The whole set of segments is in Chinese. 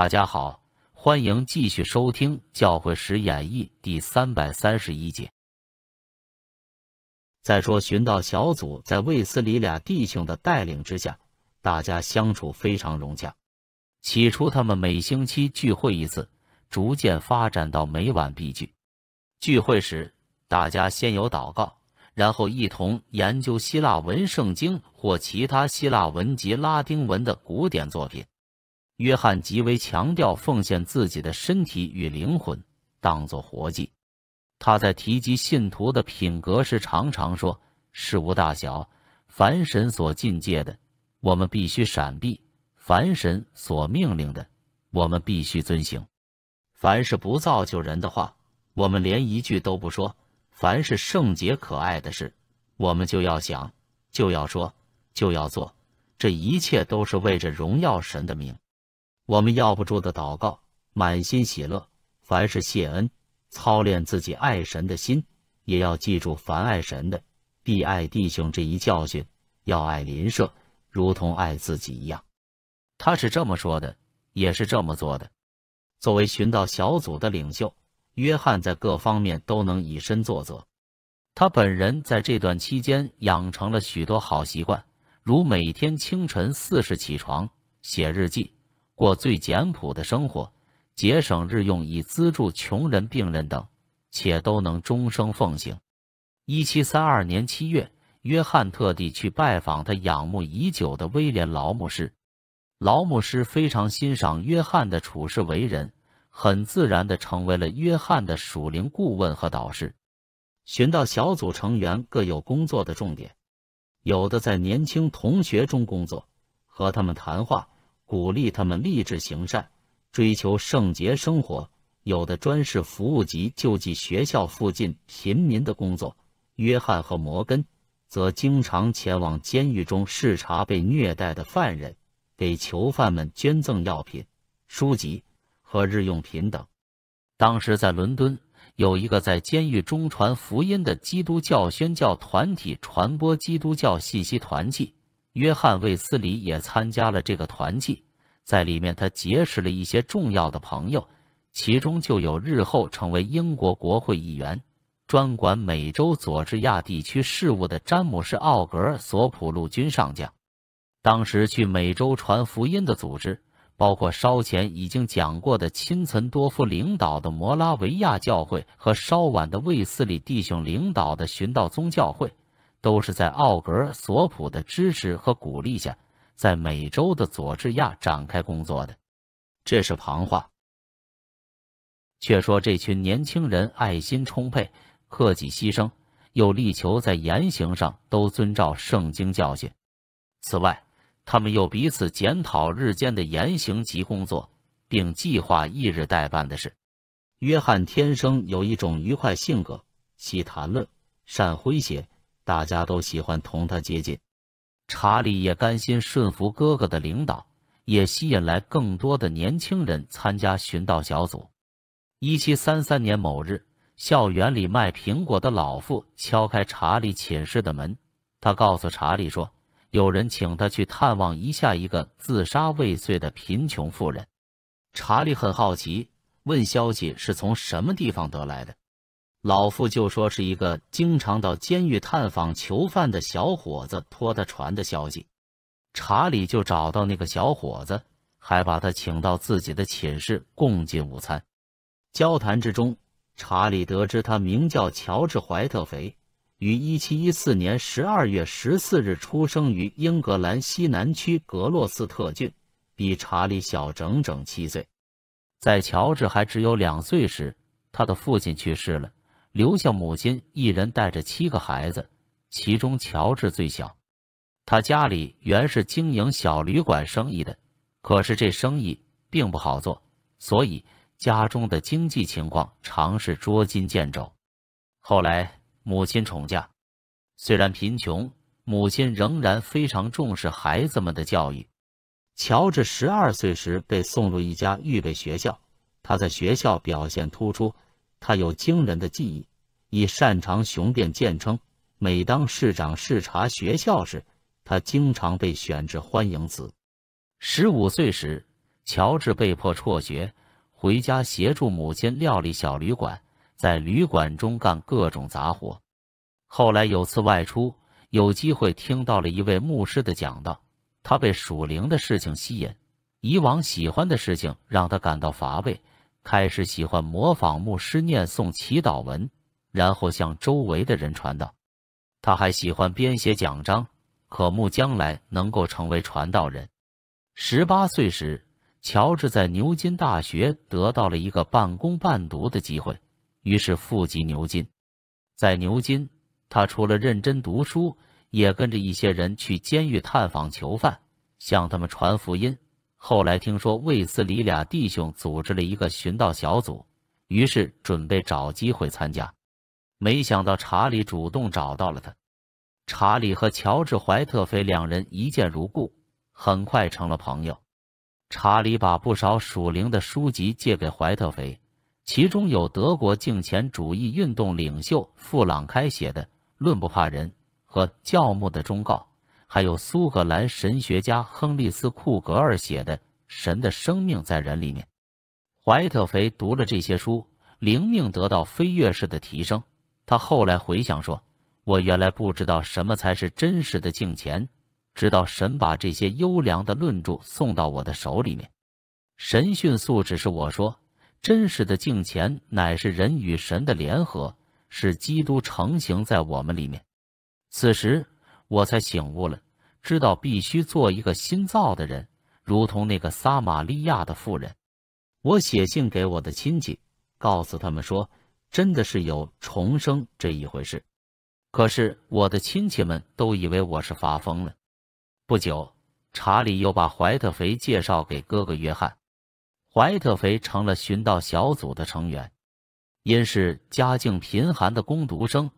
大家好，欢迎继续收听《教会史演义》第三百三十一节。再说寻道小组在卫斯理俩弟兄的带领之下，大家相处非常融洽。起初他们每星期聚会一次，逐渐发展到每晚必聚。聚会时，大家先有祷告，然后一同研究希腊文圣经或其他希腊文及拉丁文的古典作品。约翰极为强调奉献自己的身体与灵魂当做活祭。他在提及信徒的品格时，常常说：“事无大小，凡神所禁戒的，我们必须闪避；凡神所命令的，我们必须遵行。凡是不造就人的话，我们连一句都不说；凡是圣洁可爱的事，我们就要想，就要说，就要做。这一切都是为着荣耀神的名。”我们要不住的祷告，满心喜乐，凡是谢恩，操练自己爱神的心，也要记住凡爱神的必爱弟兄这一教训，要爱邻舍如同爱自己一样。他是这么说的，也是这么做的。作为寻道小组的领袖，约翰在各方面都能以身作则。他本人在这段期间养成了许多好习惯，如每天清晨四时起床写日记。过最简朴的生活，节省日用以资助穷人、病人等，且都能终生奉行。一七三二年七月，约翰特地去拜访他仰慕已久的威廉劳牧师。劳牧师非常欣赏约翰的处世为人，很自然地成为了约翰的属灵顾问和导师。寻到小组成员各有工作的重点，有的在年轻同学中工作，和他们谈话。鼓励他们立志行善，追求圣洁生活。有的专事服务及救济学校附近贫民的工作。约翰和摩根则经常前往监狱中视察被虐待的犯人，给囚犯们捐赠药品、书籍和日用品等。当时在伦敦有一个在监狱中传福音的基督教宣教团体——传播基督教信息团契。约翰·卫斯理也参加了这个团契，在里面他结识了一些重要的朋友，其中就有日后成为英国国会议员、专管美洲佐治亚地区事务的詹姆斯·奥格索普陆军上将。当时去美洲传福音的组织，包括稍前已经讲过的亲岑多夫领导的摩拉维亚教会和稍晚的卫斯理弟兄领导的循道宗教会。都是在奥格索普的支持和鼓励下，在美洲的佐治亚展开工作的。这是旁话。却说这群年轻人爱心充沛，克己牺牲，又力求在言行上都遵照圣经教训。此外，他们又彼此检讨日间的言行及工作，并计划翌日待办的事。约翰天生有一种愉快性格，喜谈论，善诙谐。大家都喜欢同他接近，查理也甘心顺服哥哥的领导，也吸引来更多的年轻人参加寻道小组。一七三三年某日，校园里卖苹果的老妇敲开查理寝室的门，他告诉查理说，有人请他去探望一下一个自杀未遂的贫穷妇人。查理很好奇，问消息是从什么地方得来的。老妇就说是一个经常到监狱探访囚犯的小伙子托他传的消息，查理就找到那个小伙子，还把他请到自己的寝室共进午餐。交谈之中，查理得知他名叫乔治·怀特菲，于1714年12月14日出生于英格兰西南区格洛斯特郡，比查理小整整七岁。在乔治还只有两岁时，他的父亲去世了。留下母亲一人带着七个孩子，其中乔治最小。他家里原是经营小旅馆生意的，可是这生意并不好做，所以家中的经济情况常是捉襟见肘。后来母亲重嫁，虽然贫穷，母亲仍然非常重视孩子们的教育。乔治十二岁时被送入一家预备学校，他在学校表现突出。他有惊人的记忆，以擅长雄辩见称。每当市长视察学校时，他经常被选至欢迎词。十五岁时，乔治被迫辍学，回家协助母亲料理小旅馆，在旅馆中干各种杂活。后来有次外出，有机会听到了一位牧师的讲道，他被属灵的事情吸引，以往喜欢的事情让他感到乏味。开始喜欢模仿牧师念诵祈祷文，然后向周围的人传道。他还喜欢编写讲章，渴慕将来能够成为传道人。十八岁时，乔治在牛津大学得到了一个半工半读的机会，于是赴籍牛津。在牛津，他除了认真读书，也跟着一些人去监狱探访囚犯，向他们传福音。后来听说卫斯理俩弟兄组织了一个寻道小组，于是准备找机会参加。没想到查理主动找到了他。查理和乔治·怀特菲两人一见如故，很快成了朋友。查理把不少属灵的书籍借给怀特菲，其中有德国敬虔主义运动领袖富朗开写的《论不怕人》和《教牧的忠告》。还有苏格兰神学家亨利斯库格尔写的《神的生命在人里面》，怀特肥读了这些书，灵命得到飞跃式的提升。他后来回想说：“我原来不知道什么才是真实的敬虔，直到神把这些优良的论著送到我的手里面。神迅速指示我说，真实的敬虔乃是人与神的联合，是基督成型在我们里面。”此时。我才醒悟了，知道必须做一个新造的人，如同那个撒玛利亚的妇人。我写信给我的亲戚，告诉他们说，真的是有重生这一回事。可是我的亲戚们都以为我是发疯了。不久，查理又把怀特肥介绍给哥哥约翰，怀特肥成了寻道小组的成员，因是家境贫寒的攻读生。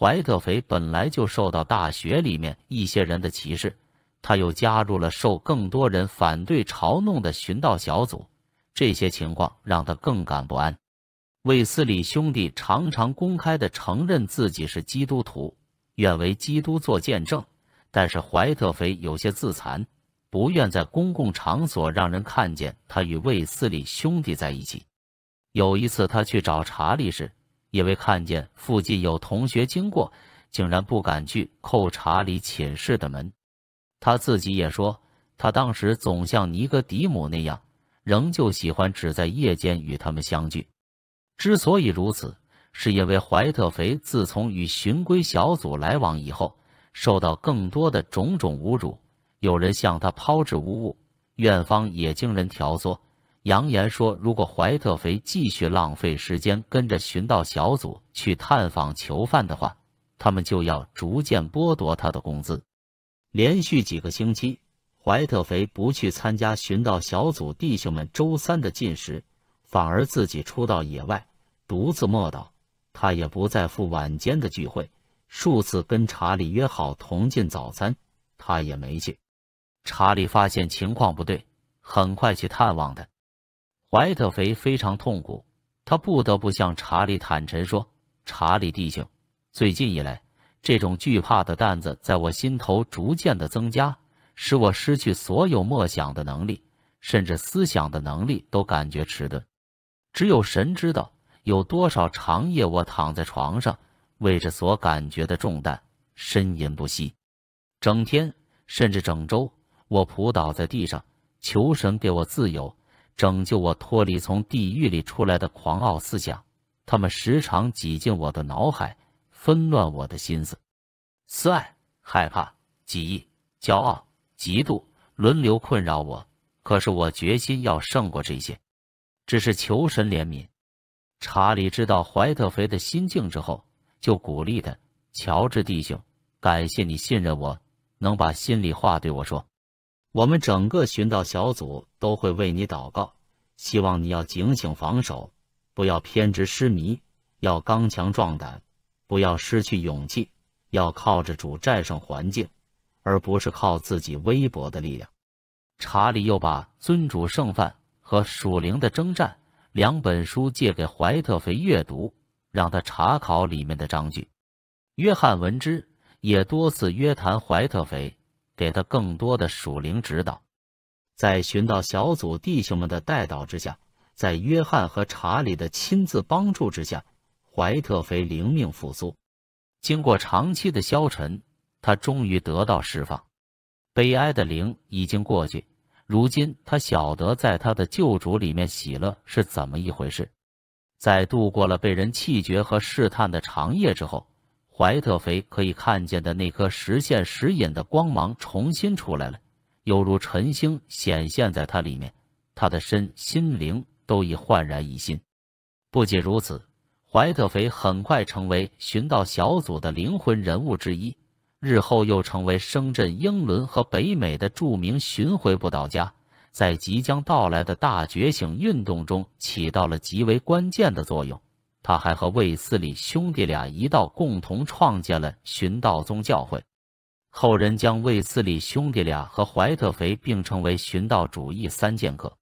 怀特肥本来就受到大学里面一些人的歧视，他又加入了受更多人反对嘲弄的寻道小组，这些情况让他更感不安。卫斯理兄弟常常公开的承认自己是基督徒，愿为基督做见证，但是怀特肥有些自残，不愿在公共场所让人看见他与卫斯理兄弟在一起。有一次，他去找查理时。因为看见附近有同学经过，竟然不敢去扣查理寝室的门。他自己也说，他当时总像尼格迪姆那样，仍旧喜欢只在夜间与他们相聚。之所以如此，是因为怀特肥自从与循规小组来往以后，受到更多的种种侮辱，有人向他抛掷污物，院方也经人挑唆。扬言说，如果怀特肥继续浪费时间跟着寻道小组去探访囚犯的话，他们就要逐渐剥夺他的工资。连续几个星期，怀特肥不去参加寻道小组弟兄们周三的进食，反而自己出到野外独自默祷。他也不再赴晚间的聚会，数次跟查理约好同进早餐，他也没去。查理发现情况不对，很快去探望他。怀特肥非常痛苦，他不得不向查理坦陈说：“查理弟兄，最近以来，这种惧怕的担子在我心头逐渐的增加，使我失去所有默想的能力，甚至思想的能力都感觉迟钝。只有神知道，有多少长夜我躺在床上，为着所感觉的重担呻吟不息；整天，甚至整周，我扑倒在地上，求神给我自由。”拯救我脱离从地狱里出来的狂傲思想，他们时常挤进我的脑海，纷乱我的心思。思爱、害怕、记忆、骄傲、嫉妒轮流困扰我。可是我决心要胜过这些，只是求神怜悯。查理知道怀特菲的心境之后，就鼓励他：“乔治弟兄，感谢你信任我，能把心里话对我说。”我们整个寻道小组都会为你祷告，希望你要警醒防守，不要偏执失迷，要刚强壮胆，不要失去勇气，要靠着主战胜环境，而不是靠自己微薄的力量。查理又把《尊主圣饭》和《属灵的征战》两本书借给怀特菲阅读，让他查考里面的章句。约翰闻之，也多次约谈怀特菲。给他更多的属灵指导，在寻到小组弟兄们的带导之下，在约翰和查理的亲自帮助之下，怀特菲灵命复苏。经过长期的消沉，他终于得到释放。悲哀的灵已经过去，如今他晓得在他的救主里面喜乐是怎么一回事。在度过了被人气绝和试探的长夜之后。怀特肥可以看见的那颗实现时隐的光芒重新出来了，犹如晨星显现在他里面，他的身心灵都已焕然一新。不仅如此，怀特肥很快成为寻道小组的灵魂人物之一，日后又成为声震英伦和北美的著名巡回布道家，在即将到来的大觉醒运动中起到了极为关键的作用。他还和卫斯理兄弟俩一道共同创建了寻道宗教会，后人将卫斯理兄弟俩和怀特肥并称为寻道主义三剑客。